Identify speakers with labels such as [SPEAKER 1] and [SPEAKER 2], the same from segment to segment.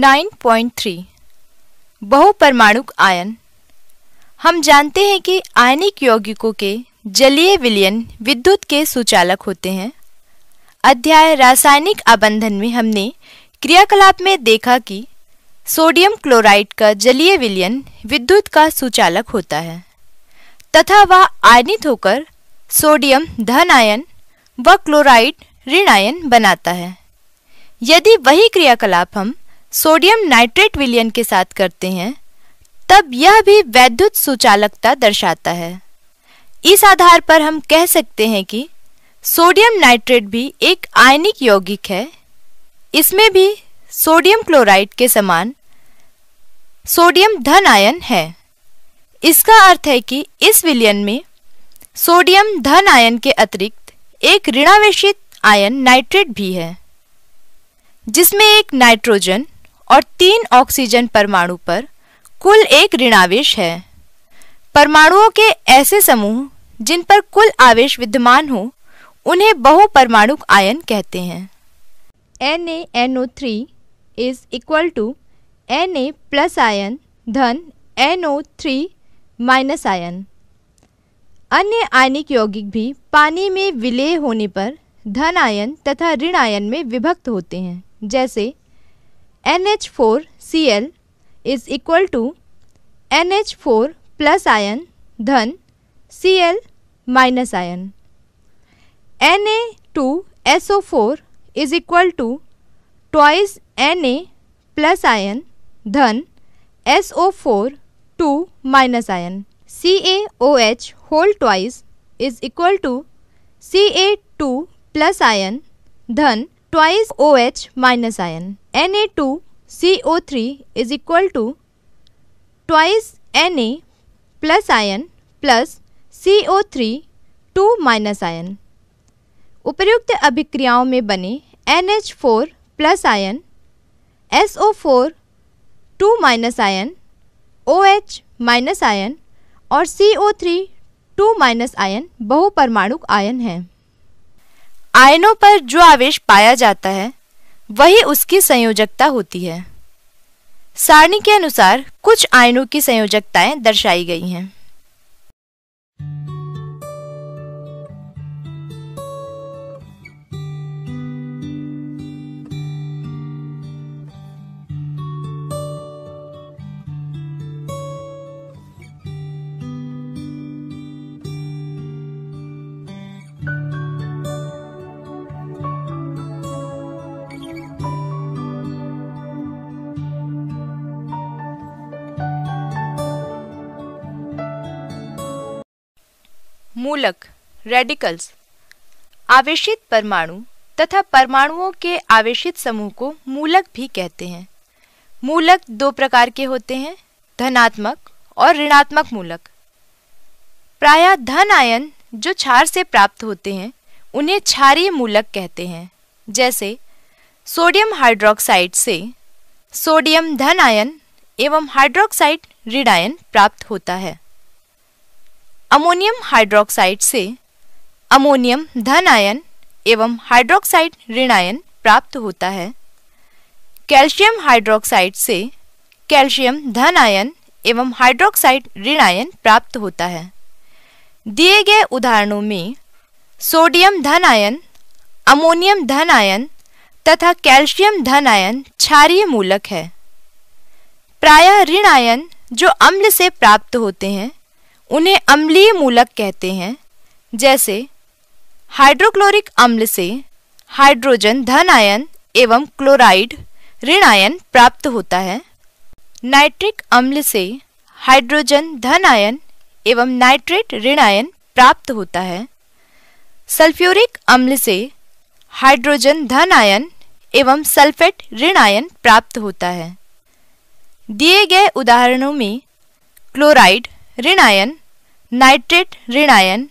[SPEAKER 1] 9.3 बहुपरमाणुक ion हम जानते हैं कि आयनिक यौगिकों के जलीय विलयन विद्युत के सुचालक होते हैं अध्याय रासायनिक आबंधन में हमने क्रियाकलाप में देखा कि सोडियम क्लोराइड का जलीय विलयन विद्युत का सुचालक होता है तथा वह आयनित होकर सोडियम धन आयन व क्लोराइड ऋण आयन बनाता है यदि वही क्रियाकलाप हम सोडियम नाइट्रेट विलयन के साथ करते हैं तब यह भी वैद्युत सुचालकता दर्शाता है इस आधार पर हम कह सकते हैं कि सोडियम नाइट्रेट भी एक आयनिक यौगिक है इसमें भी सोडियम क्लोराइड के समान सोडियम धन आयन है इसका अर्थ है कि इस विलयन में सोडियम धन आयन के अतिरिक्त एक ऋणावेशित आयन नाइट्रेट भी है जिसमें एक नाइट्रोजन और तीन ऑक्सीजन परमाणु पर कुल एक ऋणावेश है परमाणुओं के ऐसे समूह जिन पर कुल आवेश विद्यमान हो उन्हें बहु परमाणु आयन कहते हैं N N A O three is equal to N A plus ion धन N O three minus ion अन्य आयनिक यौगिक भी पानी में विलेय होने पर धन आयन तथा ऋण आयन में विभक्त होते हैं जैसे NH4Cl is equal to NH4 plus ion then Cl minus ion. Na2SO4 is equal to twice Na plus ion then SO4 2 minus ion. CaOH whole twice is equal to Ca2 plus ion then twice OH minus ion. Na2CO3 is equal to twice Na plus ion plus CO3 2 minus ion उपयुक्त अभिक्रियाओं में बने NH4 plus ion SO4 2 minus ion OH minus ion और CO3 2 minus ion बहुपरमाणुक ion हैं आयनों पर जो आवेश पाया जाता है वही उसकी संयोजकता होती है सारणी के अनुसार कुछ आयनों की संयोजकताएं दर्शाई गई हैं मूलक रेडिकल्स आवेशित परमाणु तथा परमाणुओं के आवेशित समूह को मूलक भी कहते हैं मूलक दो प्रकार के होते हैं धनात्मक और ऋणात्मक मूलक प्रायः धन आयन जो क्षार से प्राप्त होते हैं उन्हें क्षारीय मूलक कहते हैं जैसे सोडियम हाइड्रोक्साइड से सोडियम धन आयन एवं हाइड्रोक्साइड ऋण आयन प्राप्त होता है अमोनियम हाइड्रोक्साइड से अमोनियम धन आयन एवं हाइड्रोक्साइड ऋण आयन प्राप्त होता है कैल्शियम हाइड्रोक्साइड से कैल्शियम धन आयन एवं हाइड्रोक्साइड ऋण आयन प्राप्त होता है दिए गए उदाहरणों में सोडियम धन आयन अमोनियम धन आयन तथा कैल्शियम धन आयन क्षारीय मूलक है प्रायः ऋण आयन जो अम्ल से प्राप्त होते हैं उन्हें अम्लीय मूलक कहते हैं जैसे हाइड्रोक्लोरिक अम्ल से हाइड्रोजन धन आयन एवं क्लोराइड ऋण आयन प्राप्त होता है नाइट्रिक अम्ल से हाइड्रोजन धन आयन एवं नाइट्रेट ऋण आयन प्राप्त होता है सल्फ्यूरिक अम्ल से हाइड्रोजन धन आयन एवं सल्फेट ऋण आयन प्राप्त होता है दिए गए उदाहरणों में क्लोराइड ऋण आयन नाइट्रेट ऋणायन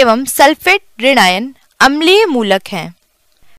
[SPEAKER 1] एवं सल्फेट ऋणायन अम्लीय मूलक हैं